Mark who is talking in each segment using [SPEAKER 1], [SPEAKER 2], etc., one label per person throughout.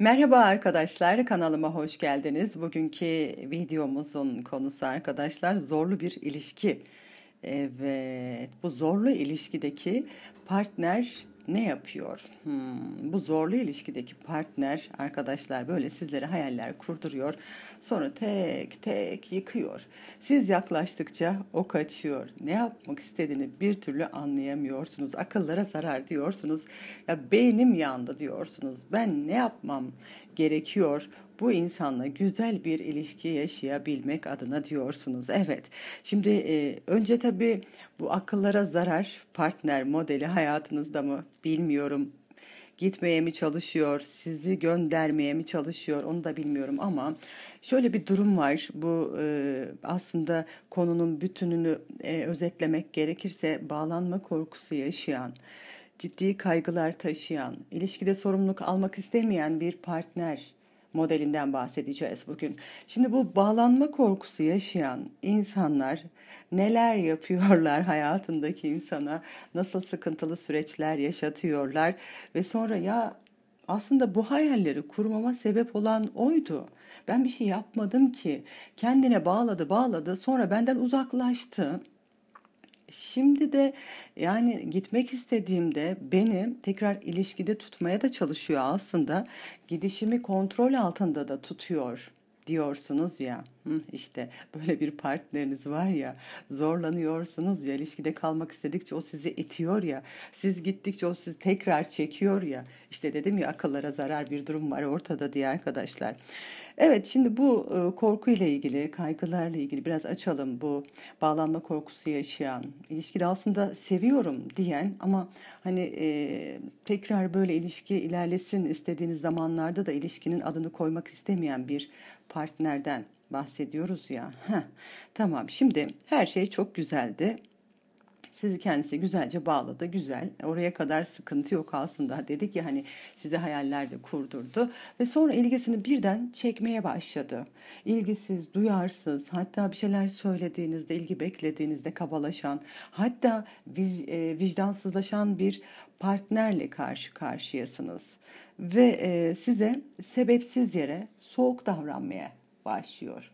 [SPEAKER 1] Merhaba arkadaşlar, kanalıma hoş geldiniz. Bugünkü videomuzun konusu arkadaşlar zorlu bir ilişki. Evet, bu zorlu ilişkideki partner ne yapıyor? Hmm, bu zorlu ilişkideki partner arkadaşlar böyle sizlere hayaller kurduruyor. Sonra tek tek yıkıyor. Siz yaklaştıkça o kaçıyor. Ne yapmak istediğini bir türlü anlayamıyorsunuz. Akıllara zarar diyorsunuz. Ya beynim yandı diyorsunuz. Ben ne yapmam gerekiyor? bu insanla güzel bir ilişki yaşayabilmek adına diyorsunuz. Evet şimdi e, önce tabii bu akıllara zarar partner modeli hayatınızda mı bilmiyorum gitmeye mi çalışıyor, sizi göndermeye mi çalışıyor onu da bilmiyorum ama şöyle bir durum var. Bu e, aslında konunun bütününü e, özetlemek gerekirse bağlanma korkusu yaşayan, ciddi kaygılar taşıyan, ilişkide sorumluluk almak istemeyen bir partner modelinden bahsedeceğiz bugün. Şimdi bu bağlanma korkusu yaşayan insanlar neler yapıyorlar hayatındaki insana? Nasıl sıkıntılı süreçler yaşatıyorlar ve sonra ya aslında bu hayalleri kurmama sebep olan oydu. Ben bir şey yapmadım ki. Kendine bağladı, bağladı. Sonra benden uzaklaştı. Şimdi de yani gitmek istediğimde beni tekrar ilişkide tutmaya da çalışıyor aslında. Gidişimi kontrol altında da tutuyor diyorsunuz ya işte böyle bir partneriniz var ya zorlanıyorsunuz ya ilişkide kalmak istedikçe o sizi itiyor ya siz gittikçe o sizi tekrar çekiyor ya işte dedim ya akıllara zarar bir durum var ortada diye arkadaşlar. Evet şimdi bu e, korku ile ilgili kaygılarla ilgili biraz açalım bu bağlanma korkusu yaşayan ilişkide aslında seviyorum diyen ama hani e, tekrar böyle ilişki ilerlesin istediğiniz zamanlarda da ilişkinin adını koymak istemeyen bir partnerden bahsediyoruz ya. Heh, tamam şimdi her şey çok güzeldi. Sizi kendisi güzelce bağladı. Güzel. Oraya kadar sıkıntı yok aslında. Dedi ki hani size hayaller de kurdurdu. Ve sonra ilgisini birden çekmeye başladı. İlgisiz, duyarsız, hatta bir şeyler söylediğinizde, ilgi beklediğinizde kabalaşan, hatta e, vicdansızlaşan bir partnerle karşı karşıyasınız. Ve e, size sebepsiz yere soğuk davranmaya başlıyor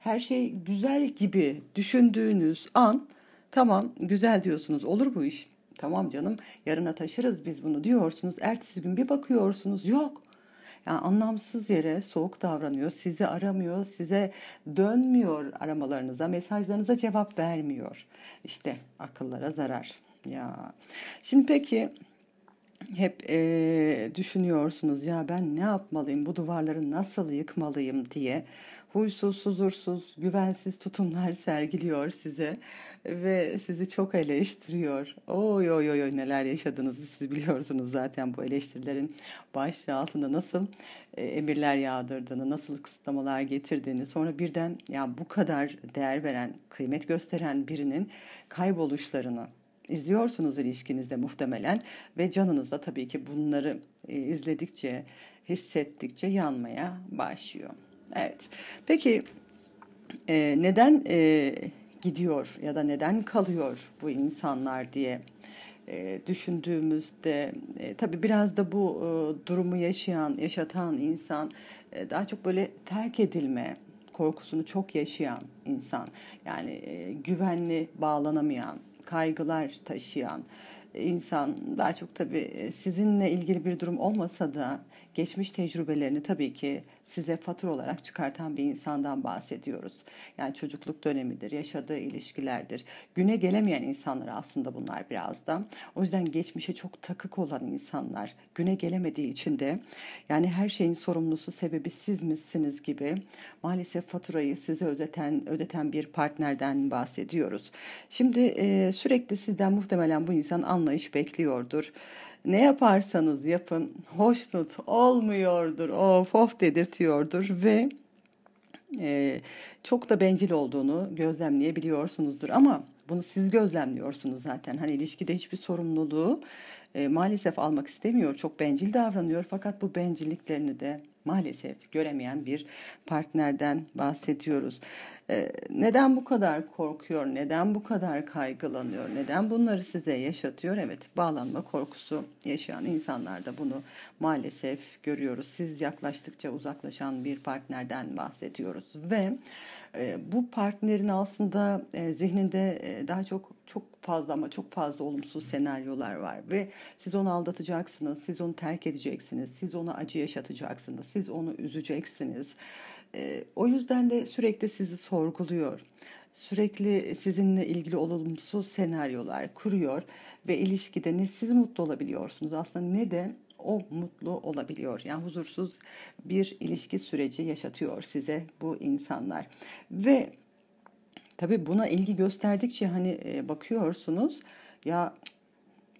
[SPEAKER 1] her şey güzel gibi düşündüğünüz an Tamam güzel diyorsunuz olur bu iş. Tamam canım yarına taşırız biz bunu diyorsunuz. Ertesi gün bir bakıyorsunuz yok. Yani anlamsız yere soğuk davranıyor, sizi aramıyor, size dönmüyor aramalarınıza, mesajlarınıza cevap vermiyor. İşte akıllara zarar. Ya. Şimdi peki hep e, düşünüyorsunuz ya ben ne yapmalıyım, bu duvarları nasıl yıkmalıyım diye huysuz, huzursuz, güvensiz tutumlar sergiliyor size ve sizi çok eleştiriyor. Oy oy oy neler yaşadığınızı siz biliyorsunuz zaten bu eleştirilerin başlığı altında nasıl e, emirler yağdırdığını, nasıl kısıtlamalar getirdiğini, sonra birden ya bu kadar değer veren, kıymet gösteren birinin kayboluşlarını izliyorsunuz ilişkinizde muhtemelen ve canınızda tabii ki bunları e, izledikçe, hissettikçe yanmaya başlıyor. Evet. Peki e, neden e, gidiyor ya da neden kalıyor bu insanlar diye e, düşündüğümüzde e, tabii biraz da bu e, durumu yaşayan, yaşatan insan e, daha çok böyle terk edilme korkusunu çok yaşayan insan. Yani e, güvenli bağlanamayan, kaygılar taşıyan insan daha çok tabii e, sizinle ilgili bir durum olmasa da geçmiş tecrübelerini tabii ki size fatura olarak çıkartan bir insandan bahsediyoruz. Yani çocukluk dönemidir, yaşadığı ilişkilerdir. Güne gelemeyen insanlar aslında bunlar biraz da. O yüzden geçmişe çok takık olan insanlar güne gelemediği için de yani her şeyin sorumlusu sebebi siz misiniz gibi maalesef faturayı size ödeten ödeten bir partnerden bahsediyoruz. Şimdi e, sürekli sizden muhtemelen bu insan anlayış bekliyordur ne yaparsanız yapın hoşnut olmuyordur, of of dedirtiyordur ve e, çok da bencil olduğunu gözlemleyebiliyorsunuzdur. Ama bunu siz gözlemliyorsunuz zaten. Hani ilişkide hiçbir sorumluluğu e, maalesef almak istemiyor, çok bencil davranıyor. Fakat bu bencilliklerini de maalesef göremeyen bir partnerden bahsediyoruz. Ee, neden bu kadar korkuyor? Neden bu kadar kaygılanıyor? Neden bunları size yaşatıyor? Evet, bağlanma korkusu yaşayan insanlarda bunu maalesef görüyoruz. Siz yaklaştıkça uzaklaşan bir partnerden bahsediyoruz ve ee, bu partnerin aslında e, zihninde e, daha çok çok fazla ama çok fazla olumsuz senaryolar var ve siz onu aldatacaksınız, siz onu terk edeceksiniz, siz ona acı yaşatacaksınız, siz onu üzeceksiniz. Ee, o yüzden de sürekli sizi sorguluyor sürekli sizinle ilgili olumsuz senaryolar kuruyor ve ilişkide ne siz mutlu olabiliyorsunuz aslında ne de o mutlu olabiliyor. Yani huzursuz bir ilişki süreci yaşatıyor size bu insanlar. Ve tabii buna ilgi gösterdikçe hani e, bakıyorsunuz ya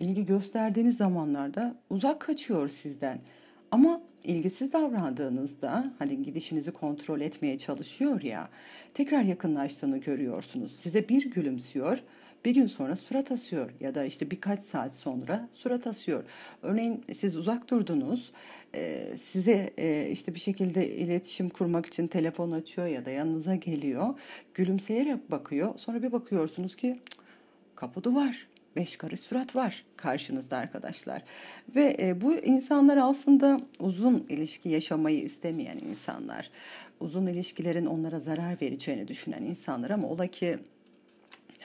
[SPEAKER 1] ilgi gösterdiğiniz zamanlarda uzak kaçıyor sizden. Ama ilgisiz davrandığınızda hani gidişinizi kontrol etmeye çalışıyor ya tekrar yakınlaştığını görüyorsunuz. Size bir gülümsüyor bir gün sonra surat asıyor ya da işte birkaç saat sonra surat asıyor. Örneğin siz uzak durdunuz e, size e, işte bir şekilde iletişim kurmak için telefon açıyor ya da yanınıza geliyor. Gülümseyerek bakıyor sonra bir bakıyorsunuz ki kapı duvar beş karı surat var karşınızda arkadaşlar. Ve e, bu insanlar aslında uzun ilişki yaşamayı istemeyen insanlar. Uzun ilişkilerin onlara zarar vereceğini düşünen insanlar ama ola ki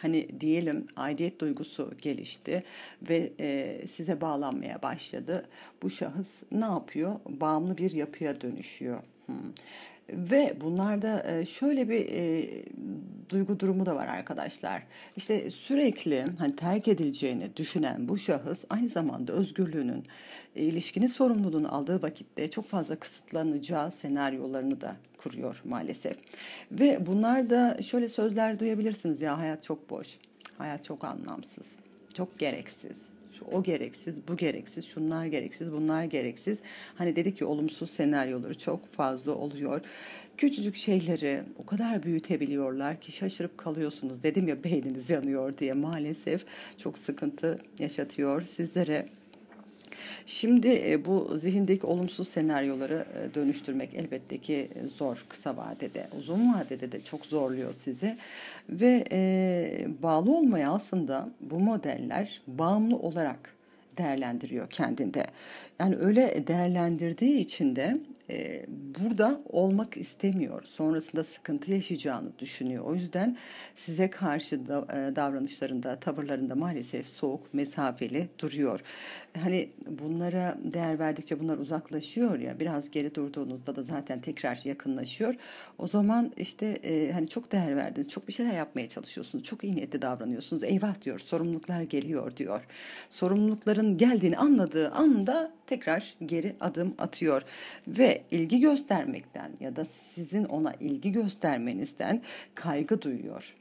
[SPEAKER 1] hani diyelim aidiyet duygusu gelişti ve e, size bağlanmaya başladı. Bu şahıs ne yapıyor? Bağımlı bir yapıya dönüşüyor. Hmm. Ve bunlarda e, şöyle bir e, duygu durumu da var arkadaşlar. İşte sürekli hani terk edileceğini düşünen bu şahıs aynı zamanda özgürlüğünün, e, ilişkinin sorumluluğunu aldığı vakitte çok fazla kısıtlanacağı senaryolarını da kuruyor maalesef. Ve bunlar da şöyle sözler duyabilirsiniz ya hayat çok boş, hayat çok anlamsız, çok gereksiz, o gereksiz, bu gereksiz, şunlar gereksiz, bunlar gereksiz. Hani dedik ki olumsuz senaryoları çok fazla oluyor. Küçücük şeyleri o kadar büyütebiliyorlar ki şaşırıp kalıyorsunuz. Dedim ya beyniniz yanıyor diye maalesef çok sıkıntı yaşatıyor sizlere. Şimdi e, bu zihindeki olumsuz senaryoları e, dönüştürmek elbette ki e, zor kısa vadede. Uzun vadede de çok zorluyor sizi. Ve bağlı olmaya aslında bu modeller bağımlı olarak değerlendiriyor kendinde. Yani öyle değerlendirdiği için de e, burada olmak istemiyor. Sonrasında sıkıntı yaşayacağını düşünüyor. O yüzden size karşı da, e, davranışlarında, tavırlarında maalesef soğuk, mesafeli duruyor. Hani bunlara değer verdikçe bunlar uzaklaşıyor ya. Biraz geri durduğunuzda da zaten tekrar yakınlaşıyor. O zaman işte e, hani çok değer verdiniz, çok bir şeyler yapmaya çalışıyorsunuz, çok iyi niyetli davranıyorsunuz. Eyvah diyor, sorumluluklar geliyor diyor. Sorumlulukların geldiğini anladığı anda tekrar geri adım atıyor ve ilgi göstermekten ya da sizin ona ilgi göstermenizden kaygı duyuyor.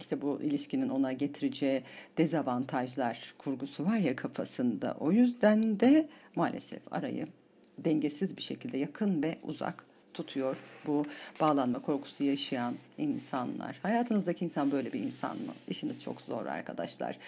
[SPEAKER 1] İşte bu ilişkinin ona getireceği dezavantajlar kurgusu var ya kafasında. O yüzden de maalesef arayı dengesiz bir şekilde yakın ve uzak tutuyor bu bağlanma korkusu yaşayan insanlar. Hayatınızdaki insan böyle bir insan mı? İşiniz çok zor arkadaşlar.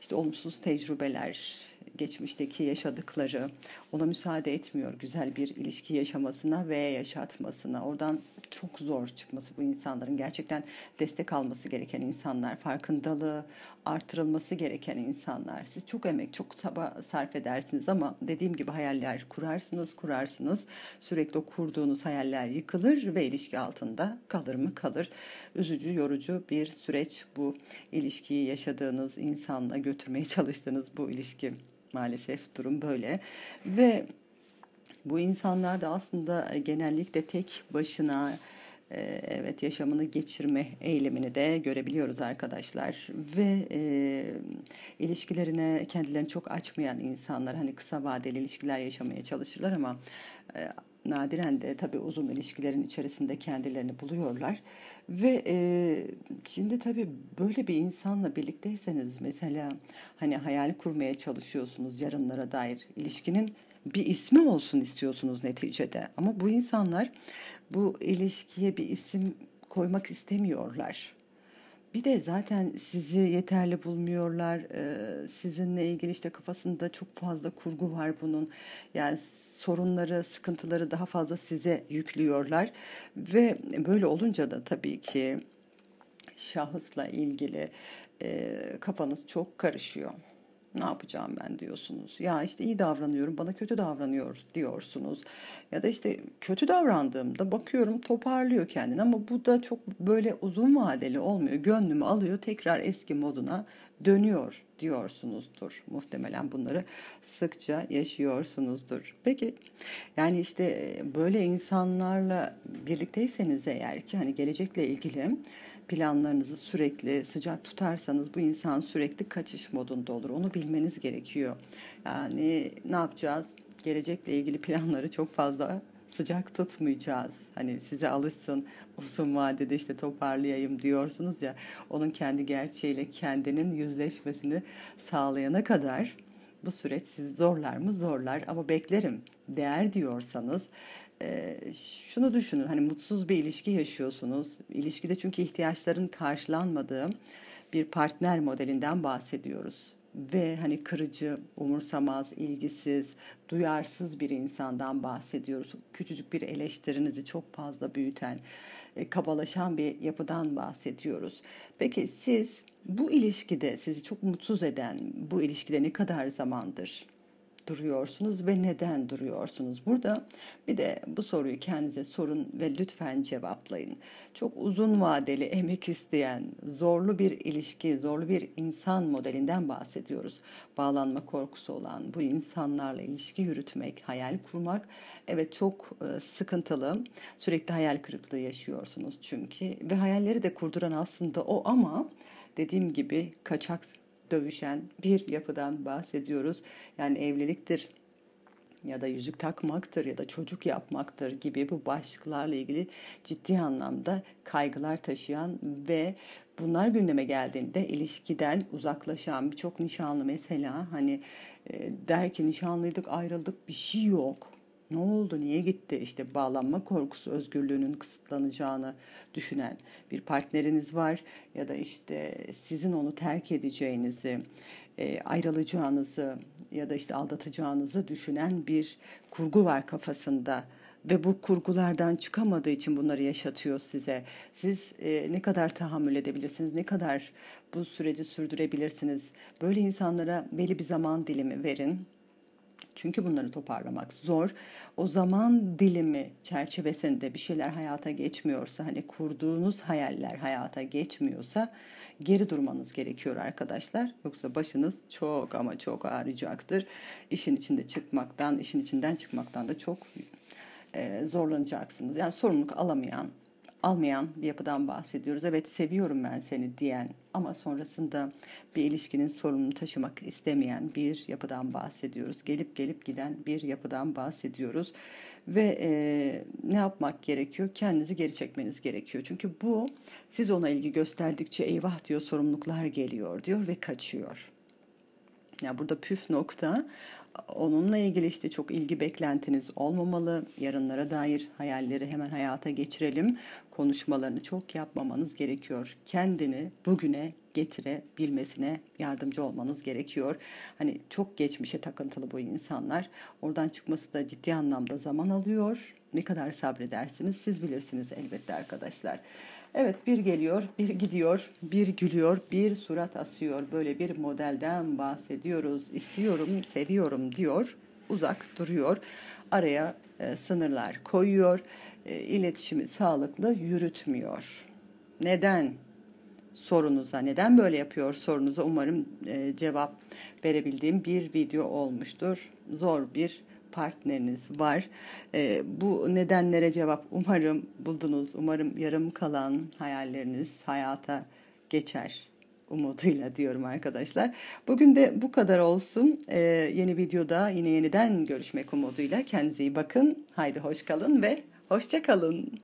[SPEAKER 1] İşte olumsuz tecrübeler, geçmişteki yaşadıkları ona müsaade etmiyor güzel bir ilişki yaşamasına ve yaşatmasına. Oradan çok zor çıkması bu insanların. Gerçekten destek alması gereken insanlar, farkındalığı artırılması gereken insanlar. Siz çok emek, çok çaba sarf edersiniz ama dediğim gibi hayaller kurarsınız, kurarsınız. Sürekli o kurduğunuz hayaller yıkılır ve ilişki altında kalır mı kalır. Üzücü, yorucu bir süreç bu ilişkiyi yaşadığınız insanla götürmeye çalıştığınız bu ilişki maalesef durum böyle ve bu insanlar da aslında e, genellikle tek başına e, evet yaşamını geçirme eylemini de görebiliyoruz arkadaşlar ve e, ilişkilerine kendilerini çok açmayan insanlar hani kısa vadeli ilişkiler yaşamaya çalışırlar ama e, nadiren de tabi uzun ilişkilerin içerisinde kendilerini buluyorlar ve e, şimdi tabi böyle bir insanla birlikteyseniz mesela hani hayal kurmaya çalışıyorsunuz yarınlara dair ilişkinin bir ismi olsun istiyorsunuz neticede. Ama bu insanlar bu ilişkiye bir isim koymak istemiyorlar. Bir de zaten sizi yeterli bulmuyorlar. Ee, sizinle ilgili işte kafasında çok fazla kurgu var bunun. Yani sorunları, sıkıntıları daha fazla size yüklüyorlar. Ve böyle olunca da tabii ki şahısla ilgili e, kafanız çok karışıyor ne yapacağım ben diyorsunuz. Ya işte iyi davranıyorum bana kötü davranıyor diyorsunuz. Ya da işte kötü davrandığımda bakıyorum toparlıyor kendini ama bu da çok böyle uzun vadeli olmuyor. Gönlümü alıyor tekrar eski moduna dönüyor diyorsunuzdur. Muhtemelen bunları sıkça yaşıyorsunuzdur. Peki yani işte e, böyle insanlarla birlikteyseniz eğer ki hani gelecekle ilgili planlarınızı sürekli sıcak tutarsanız bu insan sürekli kaçış modunda olur. Onu bilmeniz gerekiyor. Yani ne yapacağız? Gelecekle ilgili planları çok fazla sıcak tutmayacağız. Hani size alışsın uzun vadede işte toparlayayım diyorsunuz ya onun kendi gerçeğiyle kendinin yüzleşmesini sağlayana kadar bu süreç sizi zorlar mı zorlar ama beklerim değer diyorsanız e, şunu düşünün hani mutsuz bir ilişki yaşıyorsunuz ilişkide çünkü ihtiyaçların karşılanmadığı bir partner modelinden bahsediyoruz ve hani kırıcı, umursamaz, ilgisiz, duyarsız bir insandan bahsediyoruz. Küçücük bir eleştirinizi çok fazla büyüten, e, kabalaşan bir yapıdan bahsediyoruz. Peki siz bu ilişkide sizi çok mutsuz eden bu ilişkide ne kadar zamandır duruyorsunuz ve neden duruyorsunuz? Burada bir de bu soruyu kendinize sorun ve lütfen cevaplayın. Çok uzun vadeli emek isteyen zorlu bir ilişki, zorlu bir insan modelinden bahsediyoruz. Bağlanma korkusu olan bu insanlarla ilişki yürütmek, hayal kurmak evet çok e, sıkıntılı. Sürekli hayal kırıklığı yaşıyorsunuz çünkü ve hayalleri de kurduran aslında o ama dediğim gibi kaçak dövüşen bir yapıdan bahsediyoruz. Yani evliliktir ya da yüzük takmaktır ya da çocuk yapmaktır gibi bu başlıklarla ilgili ciddi anlamda kaygılar taşıyan ve bunlar gündeme geldiğinde ilişkiden uzaklaşan birçok nişanlı mesela hani e, der ki nişanlıydık ayrıldık bir şey yok ne oldu, niye gitti? İşte bağlanma korkusu, özgürlüğünün kısıtlanacağını düşünen bir partneriniz var ya da işte sizin onu terk edeceğinizi, e, ayrılacağınızı ya da işte aldatacağınızı düşünen bir kurgu var kafasında ve bu kurgulardan çıkamadığı için bunları yaşatıyor size. Siz e, ne kadar tahammül edebilirsiniz, ne kadar bu süreci sürdürebilirsiniz? Böyle insanlara belli bir zaman dilimi verin çünkü bunları toparlamak zor. O zaman dilimi çerçevesinde bir şeyler hayata geçmiyorsa, hani kurduğunuz hayaller hayata geçmiyorsa geri durmanız gerekiyor arkadaşlar. Yoksa başınız çok ama çok ağrıyacaktır. İşin içinde çıkmaktan, işin içinden çıkmaktan da çok e, zorlanacaksınız. Yani sorumluluk alamayan almayan bir yapıdan bahsediyoruz. Evet seviyorum ben seni diyen ama sonrasında bir ilişkinin sorununu taşımak istemeyen bir yapıdan bahsediyoruz. Gelip gelip giden bir yapıdan bahsediyoruz. Ve e, ne yapmak gerekiyor? Kendinizi geri çekmeniz gerekiyor. Çünkü bu siz ona ilgi gösterdikçe eyvah diyor sorumluluklar geliyor diyor ve kaçıyor. Ya yani burada püf nokta Onunla ilgili işte çok ilgi beklentiniz olmamalı. Yarınlara dair hayalleri hemen hayata geçirelim. Konuşmalarını çok yapmamanız gerekiyor. Kendini bugüne getirebilmesine yardımcı olmanız gerekiyor. Hani çok geçmişe takıntılı bu insanlar. Oradan çıkması da ciddi anlamda zaman alıyor ne kadar sabredersiniz siz bilirsiniz elbette arkadaşlar. Evet bir geliyor, bir gidiyor, bir gülüyor, bir surat asıyor. Böyle bir modelden bahsediyoruz. İstiyorum, seviyorum diyor. Uzak duruyor. Araya e, sınırlar koyuyor. E, iletişimi sağlıklı yürütmüyor. Neden? sorunuza neden böyle yapıyor sorunuza umarım e, cevap verebildiğim bir video olmuştur. Zor bir partneriniz var. E, bu nedenlere cevap umarım buldunuz. Umarım yarım kalan hayalleriniz hayata geçer umuduyla diyorum arkadaşlar. Bugün de bu kadar olsun. E, yeni videoda yine yeniden görüşmek umuduyla. Kendinize iyi bakın. Haydi hoş kalın ve hoşça kalın.